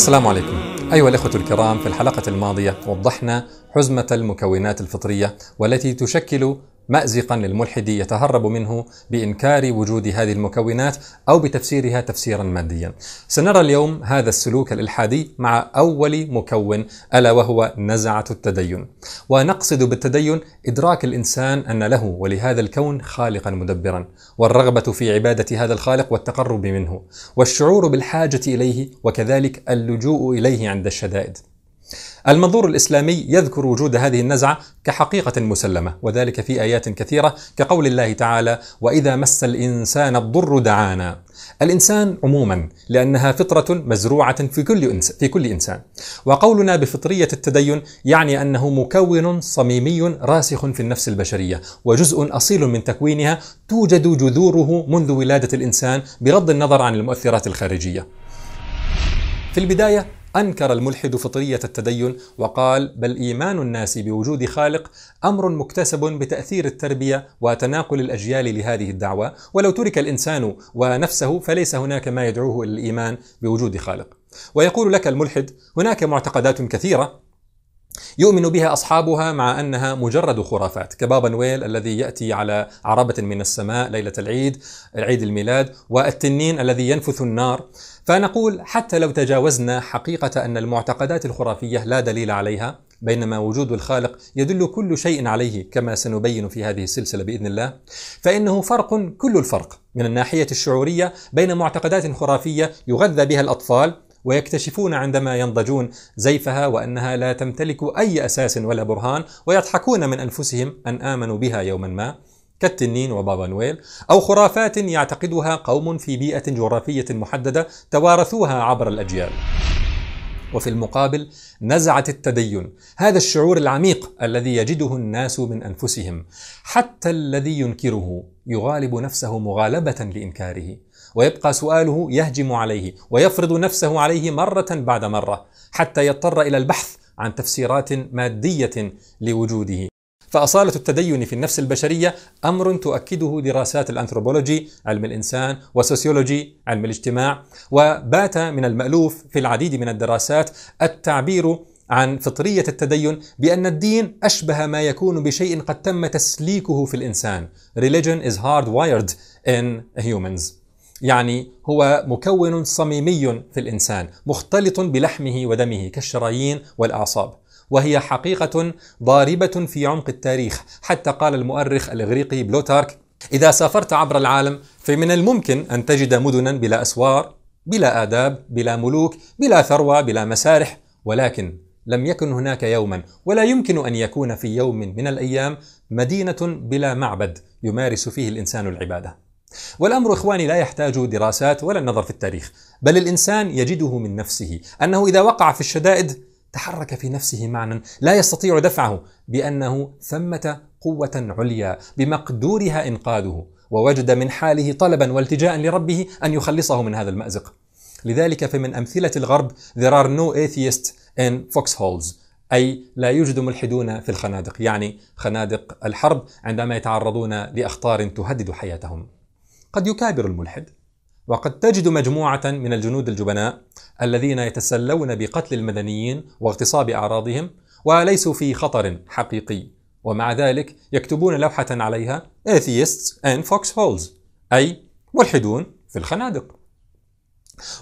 السلام عليكم أيها الأخوة الكرام في الحلقة الماضية وضحنا حزمة المكونات الفطرية والتي تشكل مأزقا للملحد يتهرب منه بإنكار وجود هذه المكونات أو بتفسيرها تفسيرا ماديا سنرى اليوم هذا السلوك الإلحادي مع أول مكون ألا وهو نزعة التدين ونقصد بالتدين إدراك الإنسان أن له ولهذا الكون خالقا مدبرا والرغبة في عبادة هذا الخالق والتقرب منه والشعور بالحاجة إليه وكذلك اللجوء إليه عند الشدائد المنظور الإسلامي يذكر وجود هذه النزعة كحقيقة مسلمة وذلك في آيات كثيرة كقول الله تعالى وإذا مس الإنسان الضر دعانا الإنسان عموما لأنها فطرة مزروعة في كل إنس في كل إنسان وقولنا بفطرية التدين يعني أنه مكون صميمي راسخ في النفس البشرية وجزء أصيل من تكوينها توجد جذوره منذ ولادة الإنسان بغض النظر عن المؤثرات الخارجية في البداية أنكر الملحد فطرية التدين وقال بل إيمان الناس بوجود خالق أمر مكتسب بتأثير التربية وتناقل الأجيال لهذه الدعوة ولو ترك الإنسان ونفسه فليس هناك ما يدعوه إلى الإيمان بوجود خالق ويقول لك الملحد هناك معتقدات كثيرة يؤمن بها أصحابها مع أنها مجرد خرافات كبابا نويل الذي يأتي على عربة من السماء ليلة العيد عيد الميلاد والتنين الذي ينفث النار فنقول حتى لو تجاوزنا حقيقة أن المعتقدات الخرافية لا دليل عليها بينما وجود الخالق يدل كل شيء عليه كما سنبين في هذه السلسلة بإذن الله فإنه فرق كل الفرق من الناحية الشعورية بين معتقدات خرافية يغذى بها الأطفال ويكتشفون عندما ينضجون زيفها وانها لا تمتلك اي اساس ولا برهان ويضحكون من انفسهم ان امنوا بها يوما ما كالتنين وبابا نويل او خرافات يعتقدها قوم في بيئه جغرافيه محدده توارثوها عبر الاجيال. وفي المقابل نزعت التدين هذا الشعور العميق الذي يجده الناس من انفسهم حتى الذي ينكره يغالب نفسه مغالبه لانكاره ويبقى سؤاله يهجم عليه ويفرض نفسه عليه مرة بعد مرة حتى يضطر إلى البحث عن تفسيرات مادية لوجوده فأصالة التدين في النفس البشرية أمر تؤكده دراسات الأنثروبولوجي علم الإنسان والسوسيولوجي علم الاجتماع وبات من المألوف في العديد من الدراسات التعبير عن فطرية التدين بأن الدين أشبه ما يكون بشيء قد تم تسليكه في الإنسان Religion is hardwired in humans يعني هو مكون صميمي في الانسان مختلط بلحمه ودمه كالشرايين والاعصاب وهي حقيقه ضاربه في عمق التاريخ حتى قال المؤرخ الاغريقي بلوتارك اذا سافرت عبر العالم فمن الممكن ان تجد مدنا بلا اسوار بلا آداب بلا ملوك بلا ثروة بلا مسارح ولكن لم يكن هناك يوما ولا يمكن أن يكون في يوم من الأيام مدينة بلا معبد يمارس فيه الإنسان العبادة والامر اخواني لا يحتاج دراسات ولا النظر في التاريخ، بل الانسان يجده من نفسه، انه اذا وقع في الشدائد تحرك في نفسه معنى لا يستطيع دفعه بانه ثمه قوه عليا بمقدورها انقاذه، ووجد من حاله طلبا والتجاء لربه ان يخلصه من هذا المازق. لذلك فمن امثله الغرب there are no atheists in foxholes أي لا يوجد ملحدون في الخنادق يعني خنادق الحرب عندما يتعرضون لأخطار تهدد حياتهم قد يكابر الملحد وقد تجد مجموعة من الجنود الجبناء الذين يتسلون بقتل المدنيين واغتصاب أعراضهم وليسوا في خطر حقيقي ومع ذلك يكتبون لوحة عليها Atheists and Foxholes أي ملحدون في الخنادق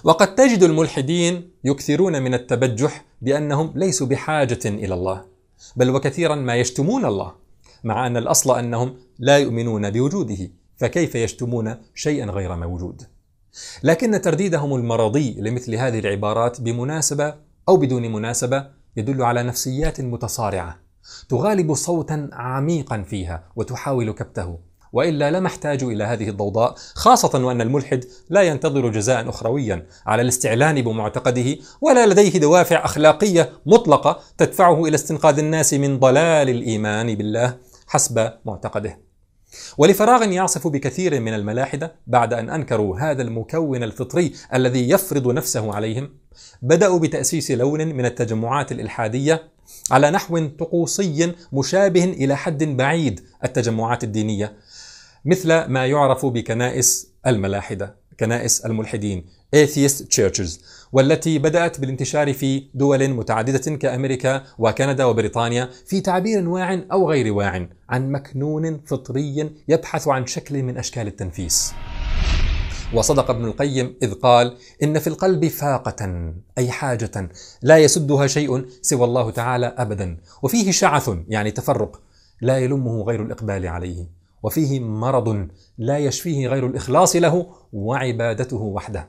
وقد تجد الملحدين يكثرون من التبجح بأنهم ليسوا بحاجة إلى الله بل وكثيرا ما يشتمون الله مع أن الأصل أنهم لا يؤمنون بوجوده فكيف يشتمون شيئا غير موجود لكن ترديدهم المرضي لمثل هذه العبارات بمناسبه او بدون مناسبه يدل على نفسيات متصارعه تغالب صوتا عميقا فيها وتحاول كبته والا لما احتاجوا الى هذه الضوضاء خاصه وان الملحد لا ينتظر جزاء اخرويا على الاستعلان بمعتقده ولا لديه دوافع اخلاقيه مطلقه تدفعه الى استنقاذ الناس من ضلال الايمان بالله حسب معتقده ولفراغ يعصف بكثير من الملاحدة بعد أن أنكروا هذا المكون الفطري الذي يفرض نفسه عليهم بدأوا بتأسيس لون من التجمعات الإلحادية على نحو طقوسي مشابه إلى حد بعيد التجمعات الدينية مثل ما يعرف بكنائس الملاحدة كنائس الملحدين Atheist Churches والتي بدأت بالانتشار في دول متعددة كأمريكا وكندا وبريطانيا في تعبير واع أو غير واع عن مكنون فطري يبحث عن شكل من أشكال التنفيس وصدق ابن القيم إذ قال إن في القلب فاقة أي حاجة لا يسدها شيء سوى الله تعالى أبدا وفيه شعث يعني تفرق لا يلمه غير الإقبال عليه وفيه مرض لا يشفيه غير الإخلاص له وعبادته وحده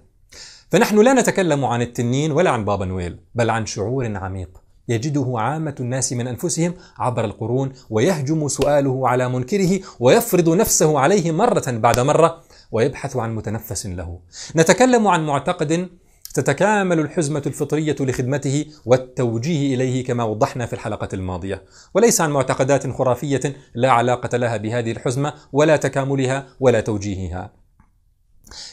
فنحن لا نتكلم عن التنين ولا عن بابا نويل بل عن شعور عميق يجده عامة الناس من أنفسهم عبر القرون ويهجم سؤاله على منكره ويفرض نفسه عليه مرة بعد مرة ويبحث عن متنفس له نتكلم عن معتقد تتكامل الحزمة الفطرية لخدمته والتوجيه إليه كما وضحنا في الحلقة الماضية، وليس عن معتقدات خرافية لا علاقة لها بهذه الحزمة ولا تكاملها ولا توجيهها.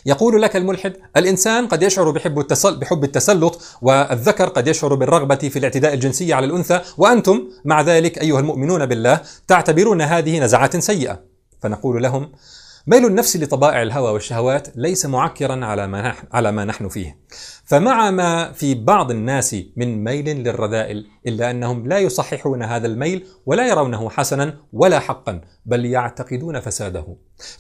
يقول لك الملحد: الإنسان قد يشعر بحب التسل بحب التسلط والذكر قد يشعر بالرغبة في الاعتداء الجنسي على الأنثى، وأنتم مع ذلك أيها المؤمنون بالله تعتبرون هذه نزعات سيئة. فنقول لهم: ميل النفس لطبائع الهوى والشهوات ليس معكرا على ما على ما نحن فيه فمع ما في بعض الناس من ميل للرذائل الا انهم لا يصححون هذا الميل ولا يرونه حسنا ولا حقا بل يعتقدون فساده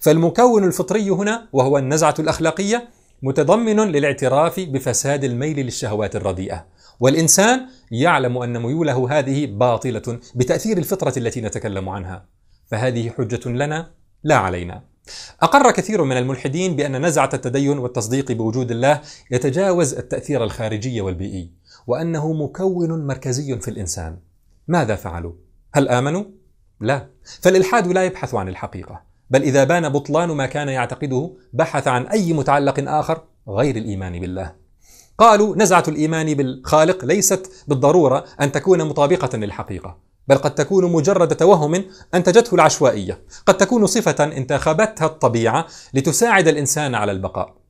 فالمكون الفطري هنا وهو النزعه الاخلاقيه متضمن للاعتراف بفساد الميل للشهوات الرديئه والانسان يعلم ان ميوله هذه باطله بتاثير الفطره التي نتكلم عنها فهذه حجه لنا لا علينا أقر كثير من الملحدين بأن نزعة التدين والتصديق بوجود الله يتجاوز التأثير الخارجي والبيئي، وأنه مكون مركزي في الإنسان. ماذا فعلوا؟ هل آمنوا؟ لا، فالإلحاد لا يبحث عن الحقيقة، بل إذا بان بطلان ما كان يعتقده بحث عن أي متعلق آخر غير الإيمان بالله. قالوا نزعة الإيمان بالخالق ليست بالضرورة أن تكون مطابقة للحقيقة، بل قد تكون مجرد توهم أنتجته العشوائية قد تكون صفة انتخبتها الطبيعة لتساعد الإنسان على البقاء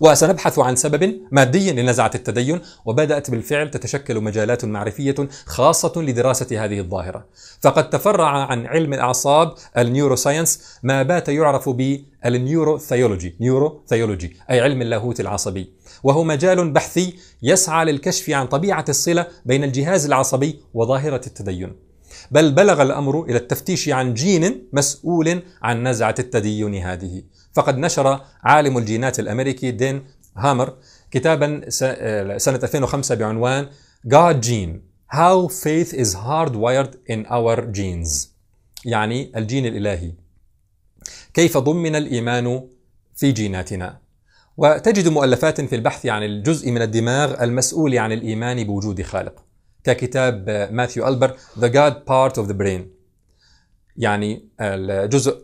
وسنبحث عن سبب مادي لنزعة التدين وبدأت بالفعل تتشكل مجالات معرفية خاصة لدراسة هذه الظاهرة فقد تفرع عن علم الأعصاب النيوروساينس ما بات يعرف بالنيوروثيولوجي نيوروثيولوجي أي علم اللاهوت العصبي وهو مجال بحثي يسعى للكشف عن طبيعة الصلة بين الجهاز العصبي وظاهرة التدين بل بلغ الأمر إلى التفتيش عن جين مسؤول عن نزعة التدين هذه فقد نشر عالم الجينات الأمريكي دين هامر كتابا آه، سنة 2005 بعنوان God Gene How Faith is Hardwired in Our Genes يعني الجين الإلهي كيف ضمن الإيمان في جيناتنا وتجد مؤلفات في البحث عن الجزء من الدماغ المسؤول عن الإيمان بوجود خالق ككتاب آه، ماثيو ألبر The God Part of the Brain يعني الجزء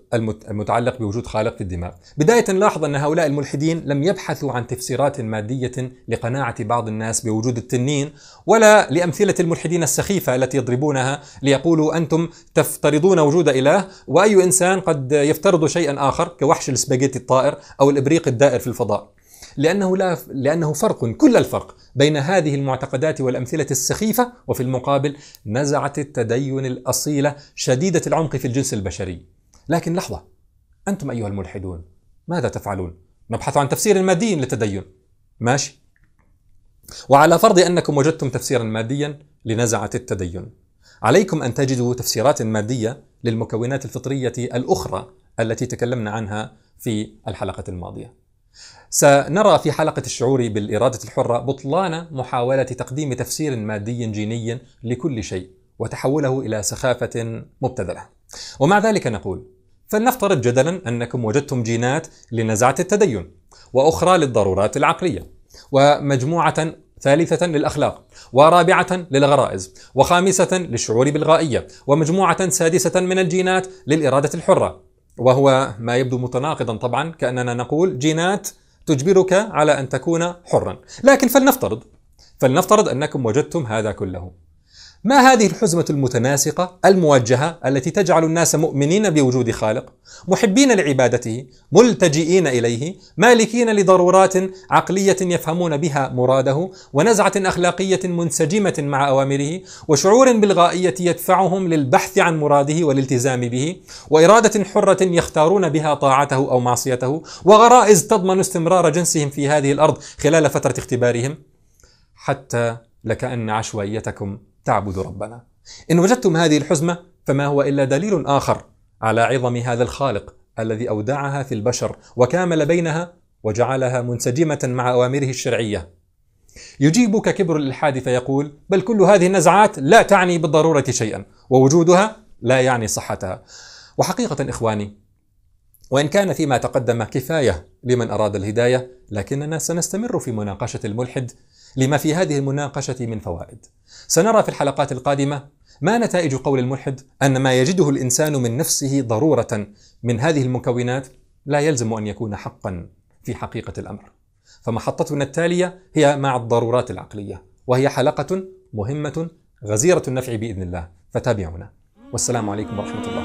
المتعلق بوجود خالق في الدماغ بداية نلاحظ أن هؤلاء الملحدين لم يبحثوا عن تفسيرات مادية لقناعة بعض الناس بوجود التنين ولا لأمثلة الملحدين السخيفة التي يضربونها ليقولوا أنتم تفترضون وجود إله وأي إنسان قد يفترض شيئا آخر كوحش السباجيتي الطائر أو الإبريق الدائر في الفضاء لأنه, لا لأنه فرق كل الفرق بين هذه المعتقدات والأمثلة السخيفة وفي المقابل نزعة التدين الأصيلة شديدة العمق في الجنس البشري لكن لحظة أنتم أيها الملحدون ماذا تفعلون؟ نبحث عن تفسير مادي للتدين ماشي وعلى فرض أنكم وجدتم تفسيرا ماديا لنزعة التدين عليكم أن تجدوا تفسيرات مادية للمكونات الفطرية الأخرى التي تكلمنا عنها في الحلقة الماضية سنرى في حلقة الشعور بالإرادة الحرة بطلان محاولة تقديم تفسير مادي جيني لكل شيء وتحوله إلى سخافة مبتذلة ومع ذلك نقول فلنفترض جدلا أنكم وجدتم جينات لنزعة التدين وأخرى للضرورات العقلية ومجموعة ثالثة للأخلاق ورابعة للغرائز وخامسة للشعور بالغائية ومجموعة سادسة من الجينات للإرادة الحرة وهو ما يبدو متناقضا طبعا كأننا نقول جينات تجبرك على أن تكون حرا لكن فلنفترض فلنفترض أنكم وجدتم هذا كله ما هذه الحزمة المتناسقة الموجهة التي تجعل الناس مؤمنين بوجود خالق، محبين لعبادته، ملتجئين إليه، مالكين لضرورات عقلية يفهمون بها مراده، ونزعة أخلاقية منسجمة مع أوامره، وشعور بالغائية يدفعهم للبحث عن مراده والالتزام به، وإرادة حرة يختارون بها طاعته أو معصيته، وغرائز تضمن استمرار جنسهم في هذه الأرض خلال فترة اختبارهم، حتى لكأن عشوائيتكم تعبد ربنا إن وجدتم هذه الحزمة فما هو إلا دليل آخر على عظم هذا الخالق الذي أودعها في البشر وكامل بينها وجعلها منسجمة مع أوامره الشرعية يجيبك كبر الإلحاد فيقول بل كل هذه النزعات لا تعني بالضرورة شيئا ووجودها لا يعني صحتها وحقيقة إخواني وإن كان فيما تقدم كفاية لمن أراد الهداية لكننا سنستمر في مناقشة الملحد لما في هذه المناقشة من فوائد. سنرى في الحلقات القادمة ما نتائج قول الملحد أن ما يجده الإنسان من نفسه ضرورة من هذه المكونات لا يلزم أن يكون حقا في حقيقة الأمر. فمحطتنا التالية هي مع الضرورات العقلية وهي حلقة مهمة غزيرة النفع بإذن الله فتابعونا والسلام عليكم ورحمة الله